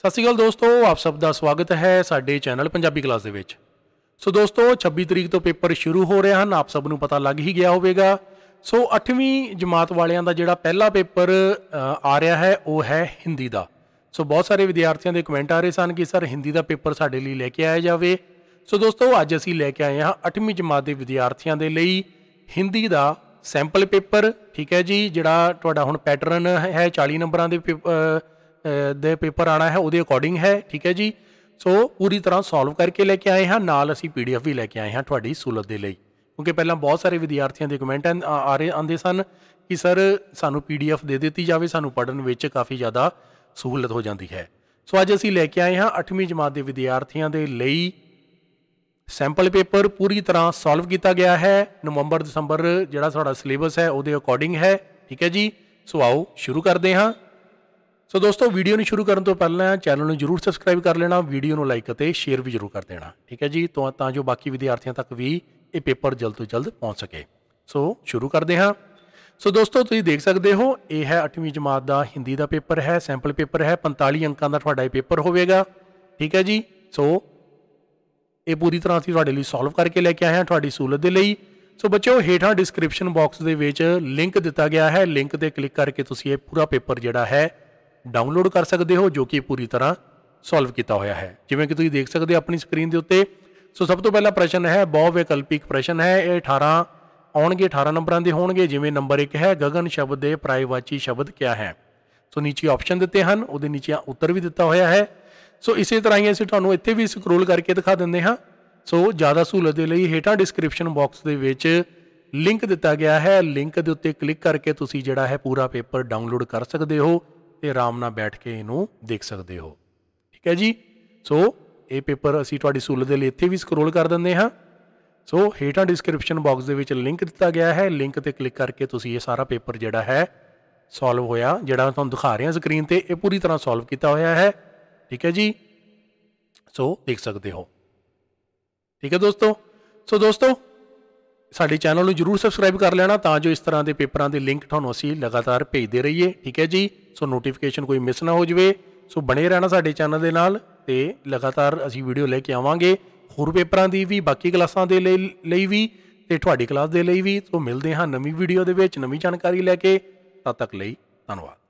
ਸਤਿ ਸ਼੍ਰੀ ਅਕਾਲ ਦੋਸਤੋ ਆਪ ਸਭ ਦਾ ਸਵਾਗਤ ਹੈ ਸਾਡੇ ਚੈਨਲ ਪੰਜਾਬੀ ਕਲਾਸ ਦੇ ਵਿੱਚ ਸੋ ਦੋਸਤੋ 26 ਤਰੀਕ ਤੋਂ ਪੇਪਰ ਸ਼ੁਰੂ ਹੋ ਰਹੇ ਹਨ ਆਪ ਸਭ ਨੂੰ ਪਤਾ ਲੱਗ ਹੀ ਗਿਆ ਹੋਵੇਗਾ ਸੋ 8ਵੀਂ ਜਮਾਤ ਵਾਲਿਆਂ ਦਾ ਜਿਹੜਾ ਪਹਿਲਾ ਪੇਪਰ ਆ ਰਿਹਾ ਹੈ ਉਹ ਹੈ ਹਿੰਦੀ ਦਾ ਸੋ ਬਹੁਤ ਸਾਰੇ ਵਿਦਿਆਰਥੀਆਂ ਦੇ ਕਮੈਂਟ ਆ ਰਹੇ ਸਨ ਕਿ ਸਰ ਹਿੰਦੀ ਦਾ ਪੇਪਰ ਸਾਡੇ ਲਈ ਲੈ ਕੇ ਆਇਆ ਜਾਵੇ ਸੋ ਦੋਸਤੋ ਅੱਜ ਅਸੀਂ ਲੈ ਕੇ ਆਏ ਹਾਂ 8ਵੀਂ ਜਮਾਤ ਦੇ ਵਿਦਿਆਰਥੀਆਂ ਦੇ ਲਈ ਹਿੰਦੀ ਦਾ ਸੈਂਪਲ ਪੇਪਰ ਠੀਕ ਹੈ ਜੀ ਜਿਹੜਾ ਤੁਹਾਡਾ ਹੁਣ ਪੈਟਰਨ ਹੈ 40 ਨੰਬਰਾਂ ਦੇ ਦੇ ਪੇਪਰ ਆਣਾ ਹੈ ਉਹਦੇ ਅਕੋਰਡਿੰਗ ਹੈ ਠੀਕ ਹੈ ਜੀ ਸੋ ਪੂਰੀ ਤਰ੍ਹਾਂ ਸੋਲਵ ਕਰਕੇ ਲੈ ਕੇ ਆਏ ਹਾਂ ਨਾਲ ਅਸੀਂ ਪੀਡੀਐਫ ਵੀ ਲੈ ਕੇ ਆਏ ਹਾਂ ਤੁਹਾਡੀ ਸਹੂਲਤ ਦੇ ਲਈ ਕਿਉਂਕਿ ਪਹਿਲਾਂ ਬਹੁਤ ਸਾਰੇ ਵਿਦਿਆਰਥੀਆਂ ਦੇ ਕਮੈਂਟ ਆ ਰਹੇ ਆਂਦੇ ਸਨ ਕਿ ਸਰ ਸਾਨੂੰ ਪੀਡੀਐਫ ਦੇ ਦਿੱਤੀ ਜਾਵੇ ਸਾਨੂੰ ਪੜਨ ਵਿੱਚ ਕਾਫੀ ਜ਼ਿਆਦਾ ਸਹੂਲਤ ਹੋ ਜਾਂਦੀ ਹੈ ਸੋ ਅੱਜ ਅਸੀਂ ਲੈ ਕੇ ਆਏ ਹਾਂ 8ਵੀਂ ਜਮਾਤ ਦੇ ਵਿਦਿਆਰਥੀਆਂ ਦੇ ਲਈ ਸੈਂਪਲ ਪੇਪਰ ਪੂਰੀ ਤਰ੍ਹਾਂ ਸੋਲਵ ਕੀਤਾ ਗਿਆ ਹੈ ਨਵੰਬਰ ਦਸੰਬਰ ਜਿਹੜਾ ਸਾਡਾ ਸਿਲੇਬਸ ਹੈ ਉਹਦੇ ਅਕੋਰਡਿੰਗ ਹੈ ਠੀਕ ਹੈ ਜੀ ਸੋ ਆਓ ਸ਼ੁਰੂ ਕਰਦੇ ਹਾਂ ਸੋ ਦੋਸਤੋ ਵੀਡੀਓ ਨੂੰ ਸ਼ੁਰੂ ਕਰਨ ਤੋਂ ਪਹਿਲਾਂ ਚੈਨਲ ਨੂੰ ਜਰੂਰ ਸਬਸਕ੍ਰਾਈਬ ਕਰ ਲੈਣਾ ਵੀਡੀਓ ਨੂੰ ਲਾਈਕ ਅਤੇ ਸ਼ੇਅਰ ਵੀ ਜਰੂਰ ਕਰ ਦੇਣਾ ਠੀਕ ਹੈ ਜੀ ਤਾਂ ਤਾਂ ਜੋ ਬਾਕੀ ਵਿਦਿਆਰਥੀਆਂ ਤੱਕ ਵੀ ਇਹ ਪੇਪਰ ਜਲਦ ਤੋਂ ਜਲਦ ਪਹੁੰਚ ਸਕੇ ਸੋ ਸ਼ੁਰੂ ਕਰਦੇ ਹਾਂ ਸੋ ਦੋਸਤੋ ਤੁਸੀਂ ਦੇਖ ਸਕਦੇ ਹੋ ਇਹ ਹੈ 8ਵੀਂ ਜਮਾਤ ਦਾ ਹਿੰਦੀ ਦਾ ਪੇਪਰ ਹੈ ਸੈਂਪਲ ਪੇਪਰ ਹੈ 45 ਅੰਕਾਂ ਦਾ ਤੁਹਾਡਾ ਇਹ ਪੇਪਰ ਹੋਵੇਗਾ ਠੀਕ ਹੈ ਜੀ ਸੋ ਇਹ ਪੂਰੀ ਤਰ੍ਹਾਂ ਅਸੀਂ ਤੁਹਾਡੇ ਲਈ ਸੋਲਵ ਕਰਕੇ ਲੈ ਕੇ ਆਏ ਹਾਂ ਤੁਹਾਡੀ ਸਹੂਲਤ ਦੇ ਲਈ ਸੋ ਬੱਚਿਓ ਹੇਠਾਂ ਡਿਸਕ੍ਰਿਪਸ਼ਨ ਬਾਕਸ ਦੇ ਵਿੱਚ ਲਿੰਕ ਦਿੱਤਾ ਗਿਆ ਹੈ ਲਿੰਕ ਤੇ ਕਲਿੱਕ ਕਰਕੇ ਤੁਸੀਂ ਇਹ ਪੂਰਾ ਪੇਪਰ ਜਿਹੜਾ ਹੈ ਡਾਊਨਲੋਡ ਕਰ ਸਕਦੇ ਹੋ ਜੋ ਕਿ ਪੂਰੀ ਤਰ੍ਹਾਂ ਸੋਲਵ ਕੀਤਾ ਹੋਇਆ ਹੈ ਜਿਵੇਂ ਕਿ ਤੁਸੀਂ ਦੇਖ ਸਕਦੇ ਹੋ ਆਪਣੀ ਸਕਰੀਨ ਦੇ ਉੱਤੇ ਸੋ ਸਭ ਤੋਂ ਪਹਿਲਾ ਪ੍ਰਸ਼ਨ ਹੈ ਬਹੁ ਵਿਕਲਪਿਕ ਪ੍ਰਸ਼ਨ ਹੈ ਇਹ 18 ਆਉਣਗੇ 18 ਨੰਬਰਾਂ ਦੇ ਹੋਣਗੇ ਜਿਵੇਂ ਨੰਬਰ 1 ਹੈ ਗगन ਸ਼ਬਦ ਦੇ ਪ੍ਰਾਇਵਾਚੀ ਸ਼ਬਦ ਕਿਆ ਹੈ ਸੋ ਨੀਚੇ ਆਪਸ਼ਨ ਦਿੱਤੇ ਹਨ ਉਹਦੇ ਨੀਚੇ ਉੱਤਰ ਵੀ ਦਿੱਤਾ ਹੋਇਆ ਹੈ ਸੋ ਇਸੇ ਤਰ੍ਹਾਂ ਹੀ ਅਸੀਂ ਤੁਹਾਨੂੰ ਇੱਥੇ ਵੀ ਸਕਰੋਲ ਕਰਕੇ ਦਿਖਾ ਦਿੰਦੇ ਹਾਂ ਸੋ ਜ਼ਿਆਦਾ ਸਹੂਲਤ ਦੇ ਲਈ ਹੇਠਾਂ ਡਿਸਕ੍ਰਿਪਸ਼ਨ ਬਾਕਸ ਦੇ ਵਿੱਚ ਲਿੰਕ ਦਿੱਤਾ ਗਿਆ ਹੈ ਲਿੰਕ ਦੇ ਉੱਤੇ ਕਲਿੱਕ ਕਰਕੇ ਤੁਸੀਂ ਜਿਹੜਾ ਹੈ ਪੂਰਾ ਪੇਪਰ ਡਾਊਨਲੋਡ ਕਰ ਸਕਦੇ ਹੋ ਤੇ ਆਰਾਮ ਨਾਲ ਬੈਠ ਕੇ ਇਹਨੂੰ ਦੇਖ ਸਕਦੇ ਹੋ ਠੀਕ ਹੈ ਜੀ ਸੋ ਇਹ ਪੇਪਰ ਅਸੀਂ ਤੁਹਾਡੀ ਸਹੂਲਤ ਦੇ ਲਈ ਇੱਥੇ ਵੀ ਸਕਰੋਲ ਕਰ ਦਿੰਦੇ ਹਾਂ ਸੋ ਹੇਠਾਂ ਡਿਸਕ੍ਰਿਪਸ਼ਨ ਬਾਕਸ ਦੇ ਵਿੱਚ ਲਿੰਕ ਦਿੱਤਾ ਗਿਆ ਹੈ ਲਿੰਕ ਤੇ ਕਲਿੱਕ ਕਰਕੇ ਤੁਸੀਂ ਇਹ ਸਾਰਾ ਪੇਪਰ ਜਿਹੜਾ ਹੈ ਸੋਲਵ ਹੋਇਆ ਜਿਹੜਾ ਤੁਹਾਨੂੰ ਦਿਖਾ ਰਿਹਾ ਸਕਰੀਨ ਤੇ ਇਹ ਪੂਰੀ ਤਰ੍ਹਾਂ ਸੋਲਵ ਕੀਤਾ ਹੋਇਆ ਹੈ ਠੀਕ ਹੈ ਜੀ ਸੋ ਦੇਖ ਸਕਦੇ ਹੋ ਠੀਕ ਹੈ ਦੋਸਤੋ ਸੋ ਦੋਸਤੋ ਸਾਡੇ ਚੈਨਲ ਨੂੰ ਜਰੂਰ ਸਬਸਕ੍ਰਾਈਬ ਕਰ ਲੈਣਾ ਤਾਂ ਜੋ ਇਸ ਤਰ੍ਹਾਂ ਦੇ ਪੇਪਰਾਂ ਦੇ ਲਿੰਕ ਤੁਹਾਨੂੰ ਅਸੀਂ ਲਗਾਤਾਰ ਭੇਜਦੇ ਰਹੀਏ ਠੀਕ ਹੈ ਜੀ ਸੋ ਨੋਟੀਫਿਕੇਸ਼ਨ ਕੋਈ ਮਿਸ ਨਾ ਹੋ ਜਵੇ ਸੋ ਬਣੇ ਰਹਿਣਾ ਸਾਡੇ ਚੈਨਲ ਦੇ ਨਾਲ ਤੇ ਲਗਾਤਾਰ ਅਸੀਂ ਵੀਡੀਓ ਲੈ ਕੇ ਆਵਾਂਗੇ ਹੋਰ ਪੇਪਰਾਂ ਦੀ ਵੀ ਬਾਕੀ ਕਲਾਸਾਂ ਦੇ ਲਈ ਲਈ ਵੀ ਤੇ ਤੁਹਾਡੀ ਕਲਾਸ ਦੇ ਲਈ ਵੀ ਸੋ ਮਿਲਦੇ ਹਾਂ ਨਵੀਂ ਵੀਡੀਓ ਦੇ ਵਿੱਚ ਨਵੀਂ ਜਾਣਕਾਰੀ ਲੈ ਕੇ ਤਦ ਤੱਕ ਲਈ ਧੰਨਵਾਦ